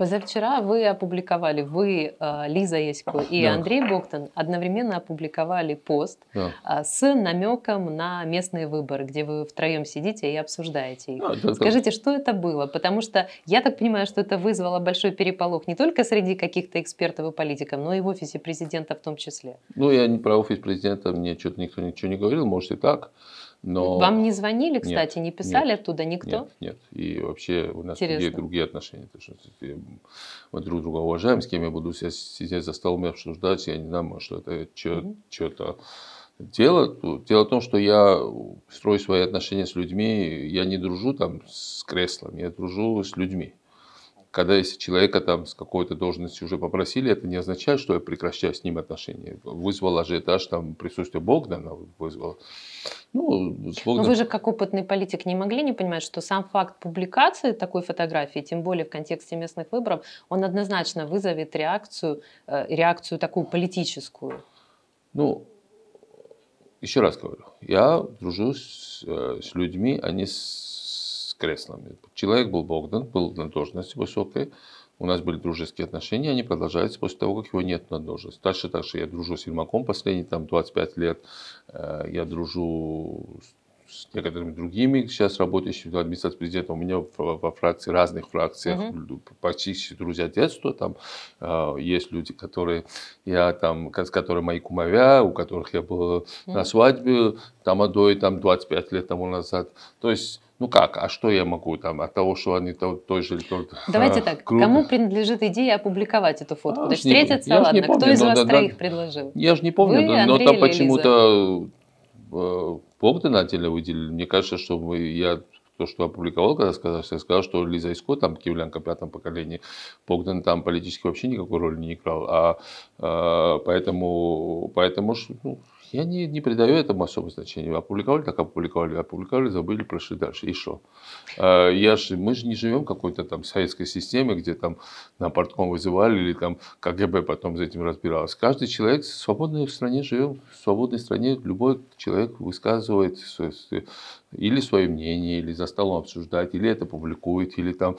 Позавчера вы опубликовали, вы, э, Лиза Ясько и да. Андрей Бохтан одновременно опубликовали пост да. А, с намеком на местные выборы, где вы втроем сидите и обсуждаете их. А, да, Скажите, да. что это было? Потому что я так понимаю, что это вызвало большой переполох не только среди каких-то экспертов и политиков, но и в офисе президента в том числе. Ну, я не про офис президента, мне что-то никто ничего не говорил, может и так. Но... Вам не звонили, кстати, нет, не писали нет, оттуда никто? Нет, нет. И вообще у нас другие, другие отношения. Что типа, мы друг друга уважаем, с кем я буду сидеть за столом и обсуждать, я не знаю, что это что-то... Дело, дело в том, что я строю свои отношения с людьми, я не дружу там с креслом, я дружу с людьми когда если человека там с какой-то должности уже попросили, это не означает, что я прекращаю с ним отношения. Вызвал ажиотаж, там присутствие Богдана вызвало. Ну, Богдан... Но вы же как опытный политик не могли не понимать, что сам факт публикации такой фотографии, тем более в контексте местных выборов, он однозначно вызовет реакцию, э, реакцию такую политическую. Ну, еще раз говорю, я дружу с, э, с людьми, они а с воскреслым. Человек был Богдан, был на должности высокой, у нас были дружеские отношения, они продолжаются после того, как его нет на должности. Дальше так же я дружу с Ермаком последние там, 25 лет, э, я дружу с с некоторыми другими сейчас работающими в администрации президента. У меня во фракции, разных фракциях, угу. почти все друзья детства. Там э, есть люди, которые я там, с которыми мои кумовя, у которых я был угу. на свадьбе там, до и там 25 лет тому назад. То есть ну как, а что я могу там от того, что они то, той же или э, Давайте а, так, круга. кому принадлежит идея опубликовать эту фотку? А, То есть встретятся, ладно, помню, кто из вас да, да, предложил? Я же не помню, Вы, но, но там почему-то Э, на отдельно выделили. Мне кажется, что мы, я то, что опубликовал, когда сказал, я сказал, что Лиза Иско, там киевлянка пятом поколении, Богдан там политически вообще никакой роли не играл. А, а поэтому, поэтому ну, я не, не придаю этому особого значения. Опубликовали, так опубликовали, опубликовали, забыли, прошли дальше. И что? А, я же мы же не живем в какой-то там советской системе, где там на портком вызывали или там КГБ потом за этим разбиралось. Каждый человек в свободной стране живем, в свободной стране любой человек высказывает или свое мнение, или за столом обсуждать, или это публикует, или там